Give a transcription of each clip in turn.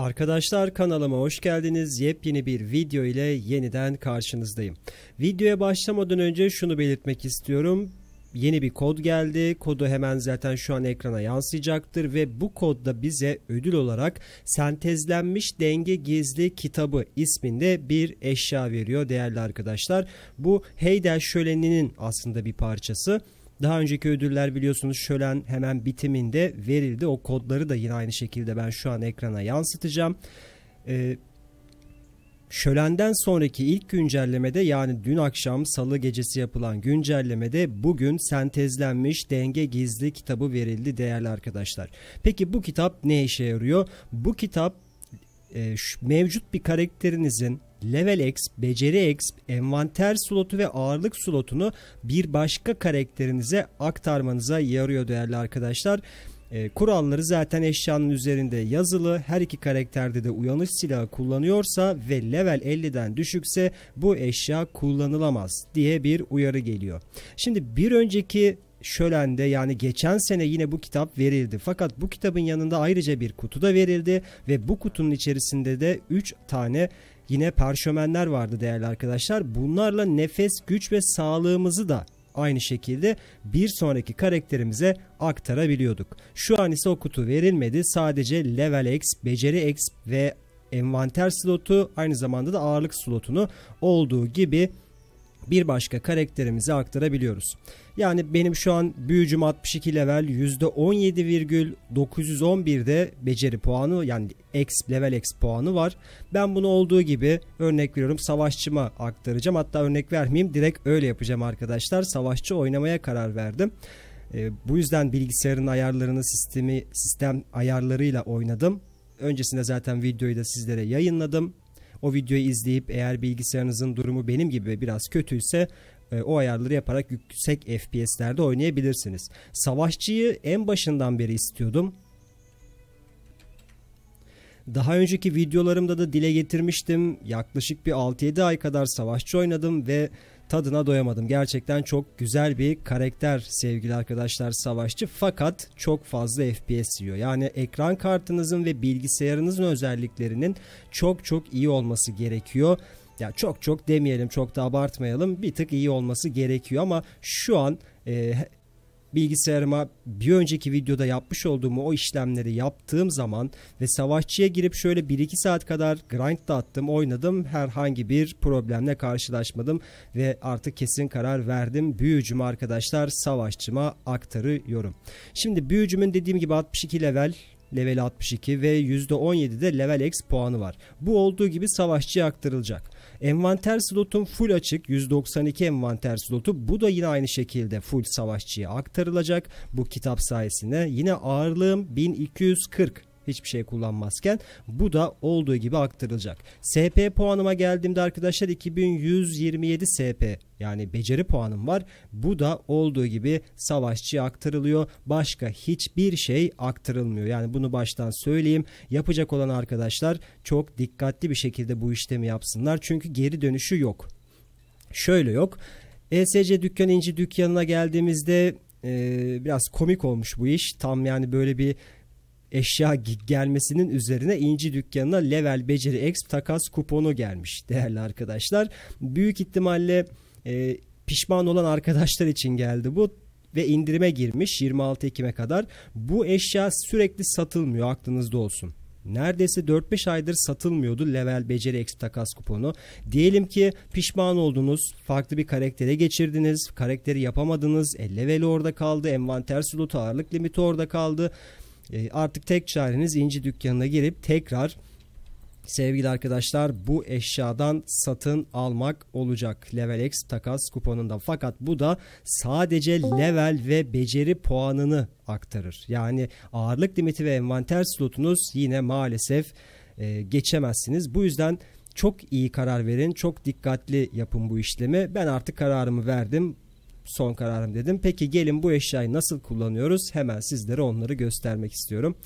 Arkadaşlar kanalıma hoş geldiniz. Yepyeni bir video ile yeniden karşınızdayım. Videoya başlamadan önce şunu belirtmek istiyorum. Yeni bir kod geldi. Kodu hemen zaten şu an ekrana yansıyacaktır ve bu kodda bize ödül olarak sentezlenmiş denge gizli kitabı isminde bir eşya veriyor değerli arkadaşlar. Bu Heydel Şöleni'nin aslında bir parçası. Daha önceki ödüller biliyorsunuz şölen hemen bitiminde verildi. O kodları da yine aynı şekilde ben şu an ekrana yansıtacağım. Ee, Şölenden sonraki ilk güncellemede yani dün akşam salı gecesi yapılan güncellemede bugün sentezlenmiş denge gizli kitabı verildi değerli arkadaşlar. Peki bu kitap ne işe yarıyor? Bu kitap e, mevcut bir karakterinizin level X, beceri X, envanter slotu ve ağırlık slotunu bir başka karakterinize aktarmanıza yarıyor değerli arkadaşlar. E, kuralları zaten eşyanın üzerinde yazılı. Her iki karakterde de uyanış silahı kullanıyorsa ve level 50'den düşükse bu eşya kullanılamaz diye bir uyarı geliyor. Şimdi bir önceki şölende yani geçen sene yine bu kitap verildi. Fakat bu kitabın yanında ayrıca bir kutu da verildi ve bu kutunun içerisinde de 3 tane Yine perşömenler vardı değerli arkadaşlar. Bunlarla nefes, güç ve sağlığımızı da aynı şekilde bir sonraki karakterimize aktarabiliyorduk. Şu an ise o kutu verilmedi. Sadece level X, beceri X ve envanter slotu aynı zamanda da ağırlık slotunu olduğu gibi bir başka karakterimize aktarabiliyoruz. Yani benim şu an büyücüm 62 level %17,911'de beceri puanı yani X level X puanı var. Ben bunu olduğu gibi örnek veriyorum savaşçıma aktaracağım. Hatta örnek vermeyeyim direkt öyle yapacağım arkadaşlar. Savaşçı oynamaya karar verdim. E, bu yüzden bilgisayarın ayarlarını sistemi sistem ayarlarıyla oynadım. Öncesinde zaten videoyu da sizlere yayınladım. O videoyu izleyip eğer bilgisayarınızın durumu benim gibi biraz kötüyse e, o ayarları yaparak yüksek FPS'lerde oynayabilirsiniz. Savaşçıyı en başından beri istiyordum. Daha önceki videolarımda da dile getirmiştim. Yaklaşık bir 6-7 ay kadar savaşçı oynadım ve tadına doyamadım. Gerçekten çok güzel bir karakter sevgili arkadaşlar savaşçı fakat çok fazla FPS yiyor. Yani ekran kartınızın ve bilgisayarınızın özelliklerinin çok çok iyi olması gerekiyor. Ya çok çok demeyelim, çok da abartmayalım. Bir tık iyi olması gerekiyor ama şu an e, bilgisayarıma bir önceki videoda yapmış olduğum o işlemleri yaptığım zaman ve savaşçıya girip şöyle 1-2 saat kadar grind attım, oynadım herhangi bir problemle karşılaşmadım ve artık kesin karar verdim büyücümü arkadaşlar savaşçıma aktarıyorum. Şimdi büyücümün dediğim gibi 62 level level 62 ve %17'de level X puanı var. Bu olduğu gibi savaşçıya aktarılacak. Envanter slotum full açık 192 envanter slotu bu da yine aynı şekilde full savaşçıya aktarılacak. Bu kitap sayesinde yine ağırlığım 1240 hiçbir şey kullanmazken bu da olduğu gibi aktarılacak. SP puanıma geldiğimde arkadaşlar 2127 SP yani beceri puanım var. Bu da olduğu gibi savaşçıya aktarılıyor. Başka hiçbir şey aktarılmıyor. Yani bunu baştan söyleyeyim. Yapacak olan arkadaşlar çok dikkatli bir şekilde bu işlemi yapsınlar. Çünkü geri dönüşü yok. Şöyle yok. ESC dükkan inci dükkanına geldiğimizde ee, biraz komik olmuş bu iş. Tam yani böyle bir eşya gelmesinin üzerine inci dükkanına level beceri exp takas kuponu gelmiş değerli arkadaşlar. Büyük ihtimalle e, pişman olan arkadaşlar için geldi bu ve indirime girmiş 26 Ekim'e kadar. Bu eşya sürekli satılmıyor aklınızda olsun. Neredeyse 4-5 aydır satılmıyordu level beceri exp takas kuponu. Diyelim ki pişman oldunuz. Farklı bir karaktere geçirdiniz. Karakteri yapamadınız. E, level orada kaldı. Envanter slotu ağırlık limiti orada kaldı. Ee, artık tek çareniz inci dükkanına girip tekrar sevgili arkadaşlar bu eşyadan satın almak olacak. Level X takas kuponunda. Fakat bu da sadece level ve beceri puanını aktarır. Yani ağırlık limiti ve envanter slotunuz yine maalesef e, geçemezsiniz. Bu yüzden çok iyi karar verin. Çok dikkatli yapın bu işlemi. Ben artık kararımı verdim son kararım dedim. Peki gelin bu eşyayı nasıl kullanıyoruz? Hemen sizlere onları göstermek istiyorum.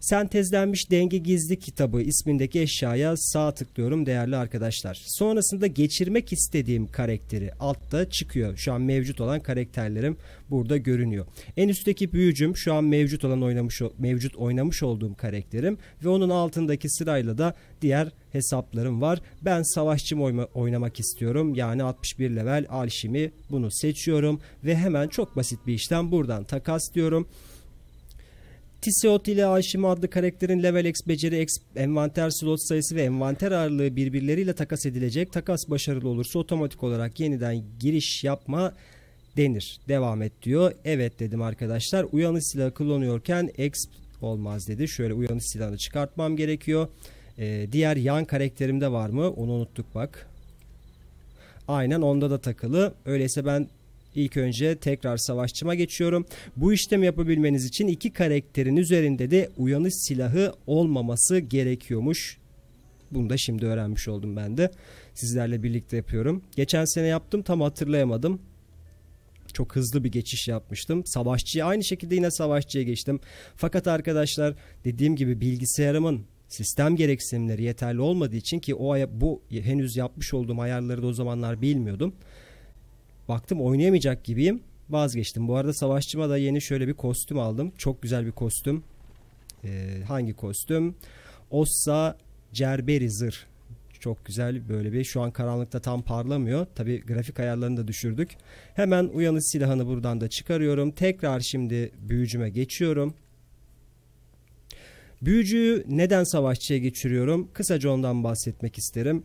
Sentezlenmiş Denge Gizli kitabı ismindeki eşyaya sağ tıklıyorum değerli arkadaşlar. Sonrasında geçirmek istediğim karakteri altta çıkıyor. Şu an mevcut olan karakterlerim burada görünüyor. En üstteki büyücüm şu an mevcut olan oynamış mevcut oynamış olduğum karakterim ve onun altındaki sırayla da diğer hesaplarım var. Ben savaşçı oyma, oynamak istiyorum. Yani 61 level alşimi bunu seçiyorum ve hemen çok basit bir işlem buradan takas diyorum. Tisiot ile Ayşim adlı karakterin level X beceri X envanter slot sayısı ve envanter ağırlığı birbirleriyle takas edilecek. Takas başarılı olursa otomatik olarak yeniden giriş yapma denir. Devam et diyor. Evet dedim arkadaşlar. Uyanış silahı kullanıyorken X olmaz dedi. Şöyle uyanış silahını çıkartmam gerekiyor. Ee, diğer yan karakterimde var mı? Onu unuttuk bak. Aynen onda da takılı. Öyleyse ben İlk önce tekrar savaşçıma geçiyorum. Bu işlemi yapabilmeniz için iki karakterin üzerinde de uyanış silahı olmaması gerekiyormuş. Bunu da şimdi öğrenmiş oldum ben de. Sizlerle birlikte yapıyorum. Geçen sene yaptım tam hatırlayamadım çok hızlı bir geçiş yapmıştım. Savaşçıya aynı şekilde yine savaşçıya geçtim. Fakat arkadaşlar dediğim gibi bilgisayarımın sistem gereksinimleri yeterli olmadığı için ki o bu henüz yapmış olduğum ayarları da o zamanlar bilmiyordum. Baktım oynayamayacak gibiyim. Vazgeçtim. Bu arada savaşçıma da yeni şöyle bir kostüm aldım. Çok güzel bir kostüm. Ee, hangi kostüm? Ossa Cerberi Zırh. Çok güzel böyle bir şu an karanlıkta tam parlamıyor. Tabi grafik ayarlarını da düşürdük. Hemen uyanış silahını buradan da çıkarıyorum. Tekrar şimdi büyücüme geçiyorum. Büyücüyü neden savaşçıya geçiriyorum? Kısaca ondan bahsetmek isterim.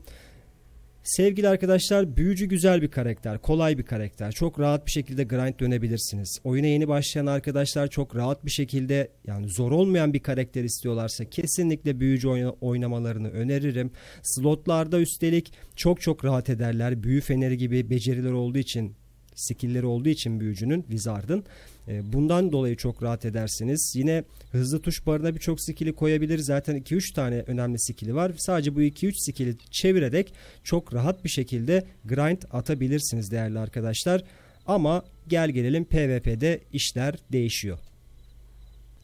Sevgili arkadaşlar büyücü güzel bir karakter, kolay bir karakter. Çok rahat bir şekilde grind dönebilirsiniz. Oyuna yeni başlayan arkadaşlar çok rahat bir şekilde yani zor olmayan bir karakter istiyorlarsa kesinlikle büyücü oynamalarını öneririm. Slotlarda üstelik çok çok rahat ederler. Büyü feneri gibi beceriler olduğu için skillleri olduğu için büyücünün Wizard'ın. E, bundan dolayı çok rahat edersiniz. Yine hızlı tuş barına birçok skill'i koyabilir. Zaten 2-3 tane önemli skill'i var. Sadece bu 2-3 skill'i çevirerek çok rahat bir şekilde grind atabilirsiniz değerli arkadaşlar. Ama gel gelelim PvP'de işler değişiyor.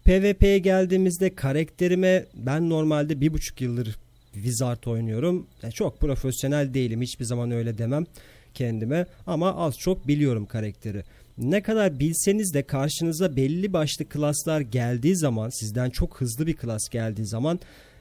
PvP'ye geldiğimizde karakterime ben normalde bir buçuk yıldır Wizard oynuyorum. çok profesyonel değilim hiçbir zaman öyle demem kendime ama az çok biliyorum karakteri ne kadar bilseniz de karşınıza belli başlı klaslar geldiği zaman sizden çok hızlı bir klas geldiği zaman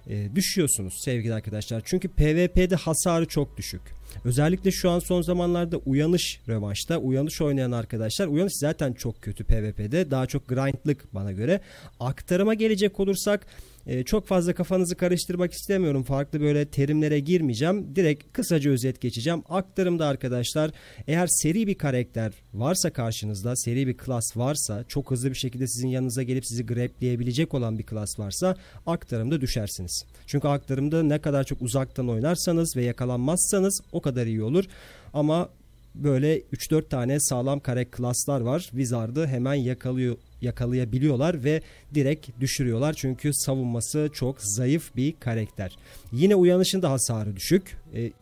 e, düşüyorsunuz sevgili arkadaşlar. Çünkü PvP'de hasarı çok düşük. Özellikle şu an son zamanlarda uyanış revanşta uyanış oynayan arkadaşlar uyanış zaten çok kötü PvP'de daha çok grindlık bana göre. Aktarıma gelecek olursak e, çok fazla kafanızı karıştırmak istemiyorum. Farklı böyle terimlere girmeyeceğim. Direkt kısaca özet geçeceğim. Aktarımda arkadaşlar eğer seri bir karakter varsa karşınızda, seri bir klas varsa, çok hızlı bir şekilde sizin yanınıza gelip sizi grableyebilecek olan bir klas varsa aktarımda düşersiniz. Çünkü aktarımda ne kadar çok uzaktan oynarsanız ve yakalanmazsanız o kadar iyi olur. Ama böyle 3-4 tane sağlam kare klaslar var. Wizard'ı hemen yakalıyor yakalayabiliyorlar ve direkt düşürüyorlar. Çünkü savunması çok zayıf bir karakter. Yine uyanışında hasarı düşük. E,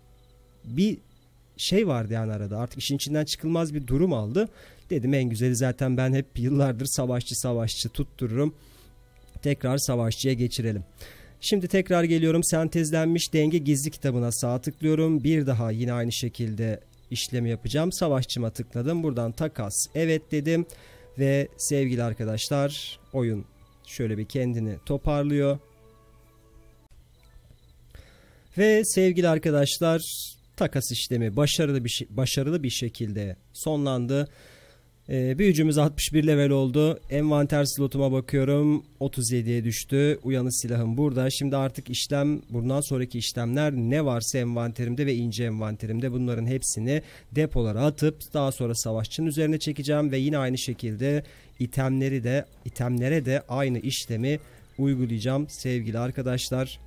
bir şey vardı yani arada artık işin içinden çıkılmaz bir durum aldı. Dedim en güzeli zaten ben hep yıllardır savaşçı savaşçı tuttururum. Tekrar savaşçıya geçirelim. Şimdi tekrar geliyorum sentezlenmiş denge gizli kitabına sağ tıklıyorum. Bir daha yine aynı şekilde işlemi yapacağım. Savaşçıma tıkladım. Buradan takas evet dedim. Ve sevgili arkadaşlar oyun şöyle bir kendini toparlıyor. Ve sevgili arkadaşlar takas işlemi başarılı bir başarılı bir şekilde sonlandı. Ee, büyücümüz 61 level oldu. Envanter slotuma bakıyorum. 37'ye düştü. Uyanı silahım burada. Şimdi artık işlem bundan sonraki işlemler ne varsa envanterimde ve ince envanterimde bunların hepsini depolara atıp daha sonra savaşçının üzerine çekeceğim ve yine aynı şekilde itemleri de itemlere de aynı işlemi uygulayacağım sevgili arkadaşlar.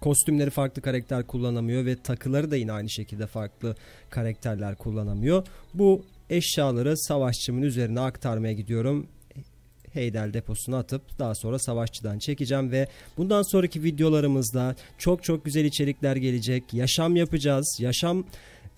Kostümleri farklı karakter kullanamıyor ve takıları da yine aynı şekilde farklı karakterler kullanamıyor. Bu Eşyaları savaşçımın üzerine aktarmaya gidiyorum. Heydel deposuna atıp daha sonra savaşçıdan çekeceğim ve bundan sonraki videolarımızda çok çok güzel içerikler gelecek. Yaşam yapacağız. Yaşam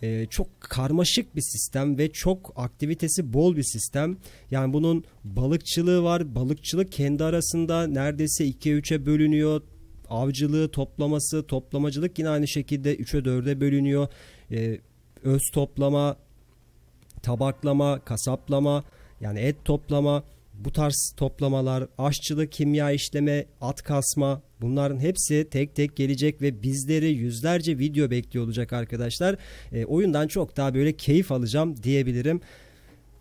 e, çok karmaşık bir sistem ve çok aktivitesi bol bir sistem. Yani bunun balıkçılığı var. Balıkçılık kendi arasında neredeyse 2'ye 3'e bölünüyor. Avcılığı, toplaması, toplamacılık yine aynı şekilde 3'e 4'e bölünüyor. E, öz toplama, tabaklama, kasaplama, yani et toplama, bu tarz toplamalar, aşçılık, kimya işleme, at kasma bunların hepsi tek tek gelecek ve bizleri yüzlerce video bekliyor olacak arkadaşlar. E, oyundan çok daha böyle keyif alacağım diyebilirim.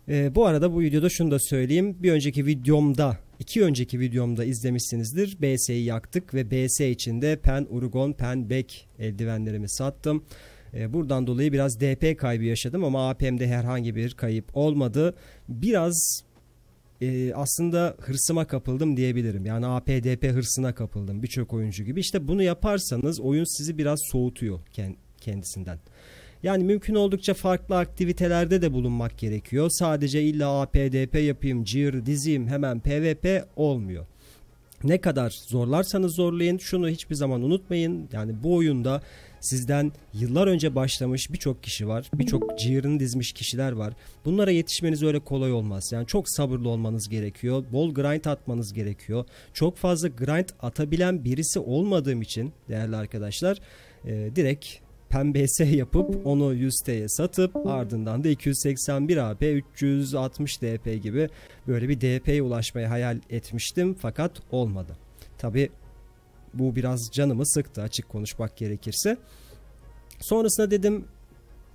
E, bu arada bu videoda şunu da söyleyeyim. Bir önceki videomda iki önceki videomda izlemişsinizdir. BS'yi yaktık ve BS içinde Pen Urugon Pen Beck eldivenlerimi sattım. E, buradan dolayı biraz DP kaybı yaşadım ama APM'de herhangi bir kayıp olmadı. Biraz e, aslında hırsıma kapıldım diyebilirim. Yani APDP hırsına kapıldım birçok oyuncu gibi. İşte bunu yaparsanız oyun sizi biraz soğutuyor kendisinden. Yani mümkün oldukça farklı aktivitelerde de bulunmak gerekiyor. Sadece illa APDP yapayım, cir dizeyim, hemen PvP olmuyor. Ne kadar zorlarsanız zorlayın şunu hiçbir zaman unutmayın. Yani bu oyunda Sizden yıllar önce başlamış birçok kişi var. Birçok ciğerini dizmiş kişiler var. Bunlara yetişmeniz öyle kolay olmaz. Yani çok sabırlı olmanız gerekiyor. Bol grind atmanız gerekiyor. Çok fazla grind atabilen birisi olmadığım için değerli arkadaşlar e, direkt PMBS yapıp onu 100 TL'ye satıp ardından da 281 AP 360 DP gibi böyle bir DP'ye ulaşmayı hayal etmiştim fakat olmadı. Tabi bu biraz canımı sıktı açık konuşmak gerekirse. Sonrasında dedim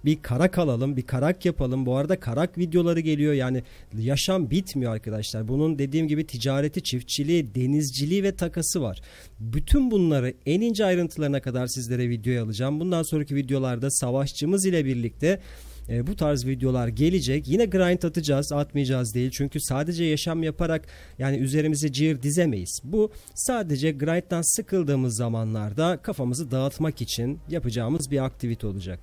bir karak alalım, bir karak yapalım. Bu arada karak videoları geliyor. Yani yaşam bitmiyor arkadaşlar. Bunun dediğim gibi ticareti, çiftçiliği, denizciliği ve takası var. Bütün bunları en ince ayrıntılarına kadar sizlere videoya alacağım. Bundan sonraki videolarda savaşçımız ile birlikte e, bu tarz videolar gelecek. Yine grind atacağız atmayacağız değil. Çünkü sadece yaşam yaparak yani üzerimize cihir dizemeyiz. Bu sadece grind'dan sıkıldığımız zamanlarda kafamızı dağıtmak için yapacağımız bir aktivite olacak.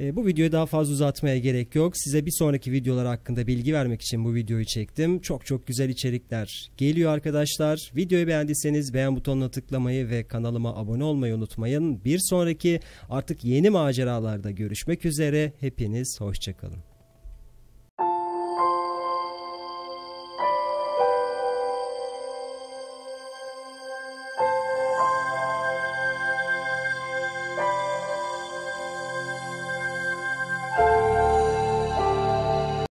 Ee, bu videoyu daha fazla uzatmaya gerek yok. Size bir sonraki videolar hakkında bilgi vermek için bu videoyu çektim. Çok çok güzel içerikler geliyor arkadaşlar. Videoyu beğendiyseniz beğen butonuna tıklamayı ve kanalıma abone olmayı unutmayın. Bir sonraki artık yeni maceralarda görüşmek üzere. Hepiniz hoşçakalın.